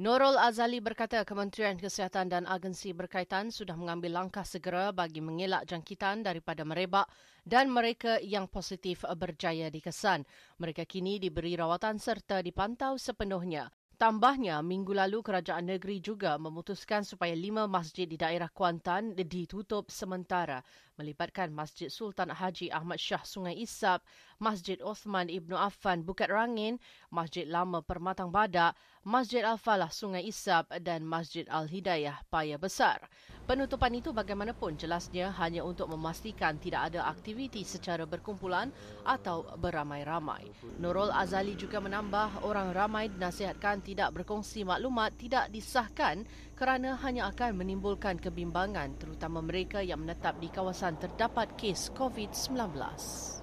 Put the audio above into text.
Norol Azali berkata Kementerian Kesihatan dan agensi berkaitan sudah mengambil langkah segera bagi mengelak jangkitan daripada merebak dan mereka yang positif berjaya dikesan. Mereka kini diberi rawatan serta dipantau sepenuhnya. Tambahnya, minggu lalu kerajaan negeri juga memutuskan supaya lima masjid di daerah Kuantan ditutup sementara melibatkan Masjid Sultan Haji Ahmad Shah Sungai Isap Masjid Osman Ibnu Affan Bukit Rangin, Masjid Lama Permatang Badak, Masjid Al-Falah Sungai Isab dan Masjid Al-Hidayah Paya Besar. Penutupan itu bagaimanapun jelasnya hanya untuk memastikan tidak ada aktiviti secara berkumpulan atau beramai-ramai. Nurul Azali juga menambah orang ramai dinasihatkan tidak berkongsi maklumat tidak disahkan kerana hanya akan menimbulkan kebimbangan terutama mereka yang menetap di kawasan terdapat kes COVID-19.